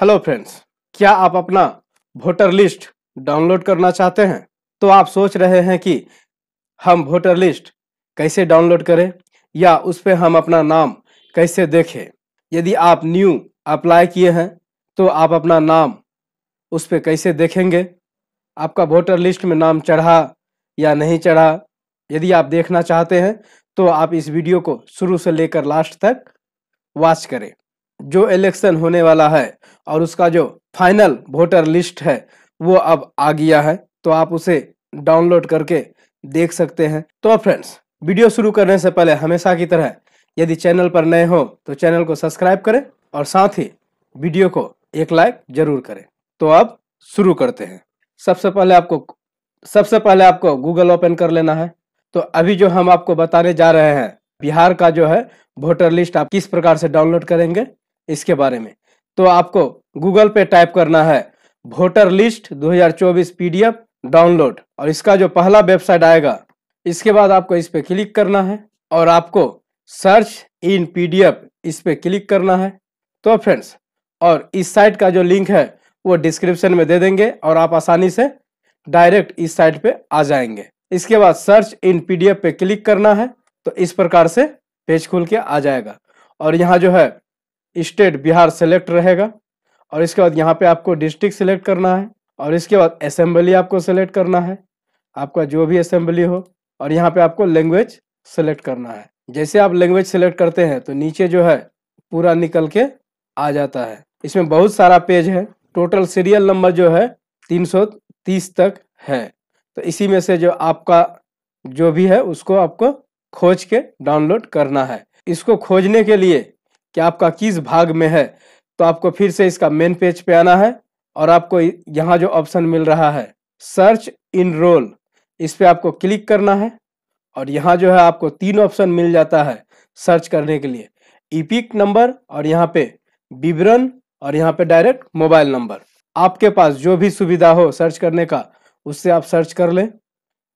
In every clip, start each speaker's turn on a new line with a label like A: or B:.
A: hello friends क्या आप अपना वोटर लिस्ट डाउनलोड करना चाहते हैं तो आप सोच रहे हैं कि हम वोटर लिस्ट कैसे डाउनलोड करें या उस पर हम अपना नाम कैसे देखें यदि आप न्यू अप्लाई किए हैं तो आप अपना नाम उस पर कैसे देखेंगे आपका वोटर लिस्ट में नाम चढ़ा या नहीं चढ़ा यदि आप देखना चाहते हैं तो आप इस वीडियो को शुरू से लेकर लास्ट तक वॉच करें जो इलेक्शन होने वाला है और उसका जो फाइनल वोटर लिस्ट है वो अब आ गया है तो आप उसे डाउनलोड करके देख सकते हैं तो फ्रेंड्स वीडियो शुरू करने से पहले हमेशा की तरह यदि चैनल पर नए हो तो चैनल को सब्सक्राइब करें और साथ ही वीडियो को एक लाइक जरूर करें तो अब शुरू करते हैं सबसे पहले आपको सबसे पहले आपको गूगल ओपन कर लेना है तो अभी जो हम आपको बताने जा रहे हैं बिहार का जो है वोटर लिस्ट आप किस प्रकार से डाउनलोड करेंगे इसके बारे में तो आपको गूगल पे टाइप करना है वोटर लिस्ट 2024 पीडीएफ डाउनलोड और इसका जो पहला वेबसाइट आएगा इसके बाद आपको इस पे क्लिक करना है और आपको सर्च इन पीडीएफ इस पे क्लिक करना है तो फ्रेंड्स और इस साइट का जो लिंक है वो डिस्क्रिप्शन में दे देंगे और आप आसानी से डायरेक्ट इस साइट पे आ जाएंगे इसके बाद सर्च इन पीडीएफ पे क्लिक करना है तो इस प्रकार से पेज खुल के आ जाएगा और यहाँ जो है स्टेट बिहार सेलेक्ट रहेगा और इसके बाद यहाँ पे आपको डिस्ट्रिक्ट सेलेक्ट करना है और इसके बाद असेंबली आपको सेलेक्ट करना है आपका जो भी असेंबली हो और यहाँ पे आपको लैंग्वेज सेलेक्ट करना है जैसे आप लैंग्वेज सेलेक्ट करते हैं तो नीचे जो है पूरा निकल के आ जाता है इसमें बहुत सारा पेज है टोटल सीरियल नंबर जो है 330 तक है तो इसी में से जो आपका जो भी है उसको आपको खोज के डाउनलोड करना है इसको खोजने के लिए कि आपका किस भाग में है तो आपको फिर से इसका मेन पेज पे आना है और आपको यहाँ जो ऑप्शन मिल रहा है सर्च इन रोल इस पर आपको क्लिक करना है और यहाँ जो है आपको तीन ऑप्शन मिल जाता है सर्च करने के लिए ईपिक नंबर और यहाँ पे विवरण और यहाँ पे डायरेक्ट मोबाइल नंबर आपके पास जो भी सुविधा हो सर्च करने का उससे आप सर्च कर लें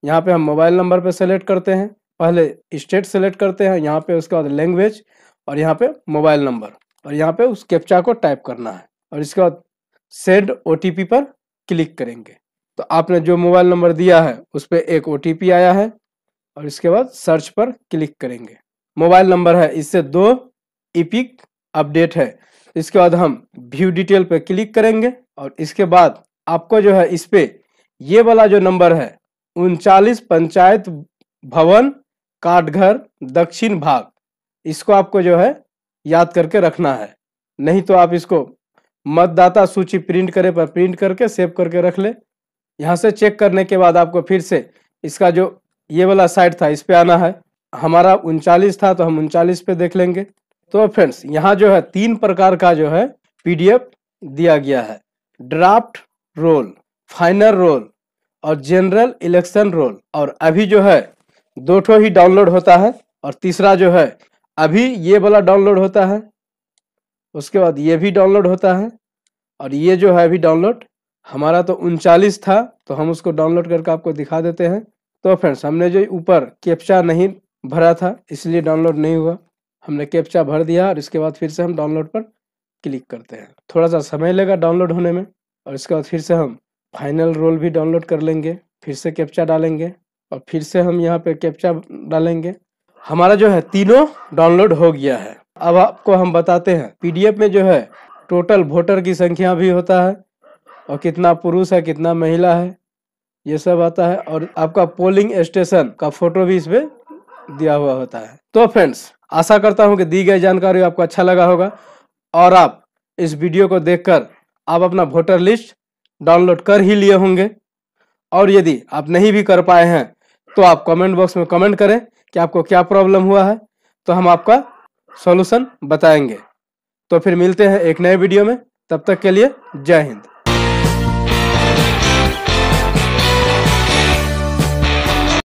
A: यहाँ पे हम मोबाइल नंबर पे सेलेक्ट करते हैं पहले स्टेट सेलेक्ट करते हैं यहाँ पे उसके बाद लैंग्वेज और यहाँ पे मोबाइल नंबर और यहाँ पे उस कैप्चा को टाइप करना है और इसके बाद सेंड ओ पर क्लिक करेंगे तो आपने जो मोबाइल नंबर दिया है उस पर एक ओ आया है और इसके बाद सर्च पर क्लिक करेंगे मोबाइल नंबर है इससे दो इपिक अपडेट है इसके बाद हम व्यू डिटेल पर क्लिक करेंगे और इसके बाद आपको जो है इस पे ये वाला जो नंबर है उनचालीस पंचायत भवन काटघर दक्षिण भाग इसको आपको जो है याद करके रखना है नहीं तो आप इसको मतदाता सूची प्रिंट करें पर प्रिंट करके सेव करके रख ले यहाँ से चेक करने के बाद आपको फिर से इसका जो ये वाला साइट था इस पर आना है हमारा उनचालीस था तो हम उनचालीस पे देख लेंगे तो फ्रेंड्स यहाँ जो है तीन प्रकार का जो है पीडीएफ दिया गया है ड्राफ्ट रोल फाइनल रोल और जनरल इलेक्शन रोल और अभी जो है दो ही डाउनलोड होता है और तीसरा जो है अभी ये वाला डाउनलोड होता है उसके बाद ये भी डाउनलोड होता है और ये जो है अभी डाउनलोड हमारा तो उनचालीस था तो हम उसको डाउनलोड करके आपको दिखा देते हैं तो फ्रेंड्स हमने जो ऊपर कैप्चा नहीं भरा था इसलिए डाउनलोड नहीं हुआ हमने कैप्चा भर दिया और इसके बाद फिर से हम डाउनलोड पर क्लिक करते हैं थोड़ा सा समय लगा डाउनलोड होने में और इसके बाद फिर से हम फाइनल रोल भी डाउनलोड कर लेंगे फिर से कैप्चा डालेंगे और फिर से हम यहाँ पे कैप्चा डालेंगे हमारा जो है तीनों डाउनलोड हो गया है अब आपको हम बताते हैं पीडीएफ में जो है टोटल वोटर की संख्या भी होता है और कितना पुरुष है कितना महिला है ये सब आता है और आपका पोलिंग स्टेशन का फोटो भी इसमें दिया हुआ होता है तो फ्रेंड्स आशा करता हूँ कि दी गई जानकारी आपको अच्छा लगा होगा और आप इस वीडियो को देखकर आप अपना वोटर लिस्ट डाउनलोड कर ही लिए होंगे और यदि आप नहीं भी कर पाए हैं तो आप कमेंट बॉक्स में कमेंट करें कि आपको क्या प्रॉब्लम हुआ है तो हम आपका सॉल्यूशन बताएंगे तो फिर मिलते हैं एक नए वीडियो में तब तक के लिए जय हिंद